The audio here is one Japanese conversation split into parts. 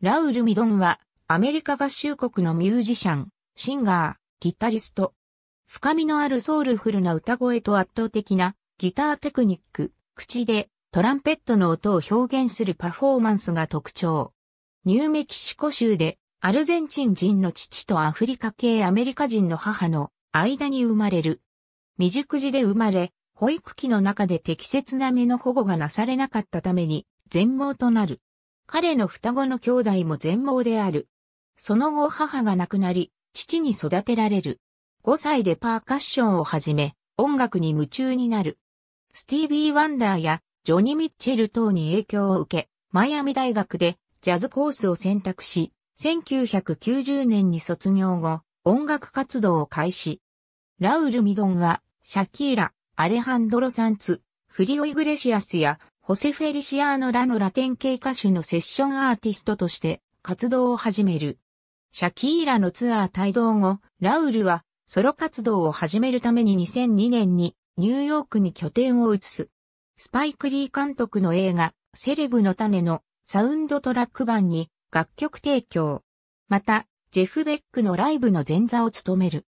ラウル・ミドンは、アメリカ合衆国のミュージシャン、シンガー、ギタリスト。深みのあるソウルフルな歌声と圧倒的なギターテクニック、口でトランペットの音を表現するパフォーマンスが特徴。ニューメキシコ州でアルゼンチン人の父とアフリカ系アメリカ人の母の間に生まれる。未熟児で生まれ、保育器の中で適切な目の保護がなされなかったために全盲となる。彼の双子の兄弟も全盲である。その後母が亡くなり、父に育てられる。5歳でパーカッションを始め、音楽に夢中になる。スティービー・ワンダーやジョニー・ミッチェル等に影響を受け、マイアミ大学でジャズコースを選択し、1990年に卒業後、音楽活動を開始。ラウル・ミドンは、シャキーラ、アレハンドロ・サンツ、フリオ・イグレシアスやホセ・フェリシアーノらのラテン系歌手のセッションアーティストとして活動を始める。シャキーラのツアー帯同後、ラウルはソロ活動を始めるために2002年にニューヨークに拠点を移す。スパイク・リー監督の映画、セレブの種のサウンドトラック版に楽曲提供。また、ジェフ・ベックのライブの前座を務める。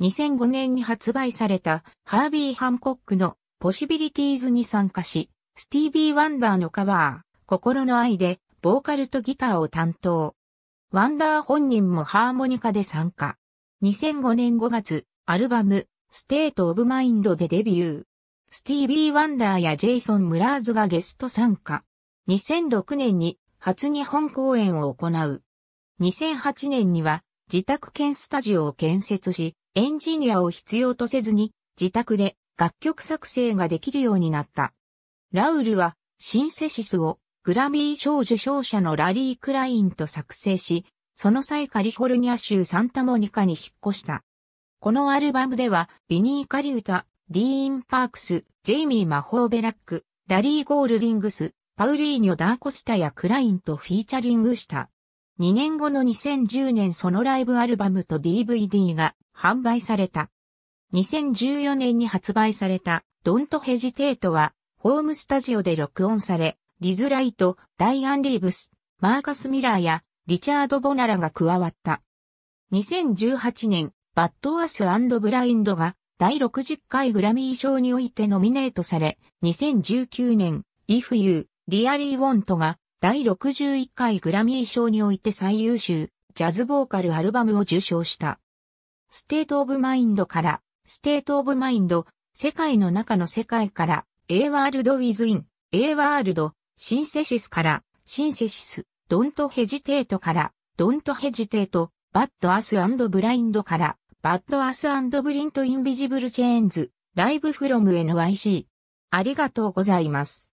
2005年に発売されたハービー・ハンコックのポシビリティーズに参加し、スティービー・ワンダーのカバー、心の愛で、ボーカルとギターを担当。ワンダー本人もハーモニカで参加。2005年5月、アルバム、ステート・オブ・マインドでデビュー。スティービー・ワンダーやジェイソン・ムラーズがゲスト参加。2006年に初日本公演を行う。2008年には自宅兼スタジオを建設し、エンジニアを必要とせずに自宅で楽曲作成ができるようになった。ラウルは、シンセシスをグラミー賞受賞者のラリー・クラインと作成し、その際カリフォルニア州サンタモニカに引っ越した。このアルバムでは、ビニー・カリウタ、ディーン・パークス、ジェイミー・マホーベラック、ラリー・ゴールディングス、パウリーニョ・ダーコスタやクラインとフィーチャリングした。2年後の2010年そのライブアルバムと DVD が販売された。2014年に発売されたドント・ヘジテートはホームスタジオで録音され、リズ・ライト、ダイアン・リーブス、マーカス・ミラーやリチャード・ボナラが加わった。2018年、バッド・アス・ブラインドが第60回グラミー賞においてノミネートされ、2019年、If You, Really Want が第61回グラミー賞において最優秀ジャズボーカルアルバムを受賞した。ステートオブマインドから、ステートオブマインド、世界の中の世界から、A ワールドウィズイン、A ワールド、シンセシスから、シンセシス、ドントヘジテートから、ドントヘジテート、バッドアスブラインドから、バッドアスブリントインビジブルチェーンズ、ライブフロム NYC。ありがとうございます。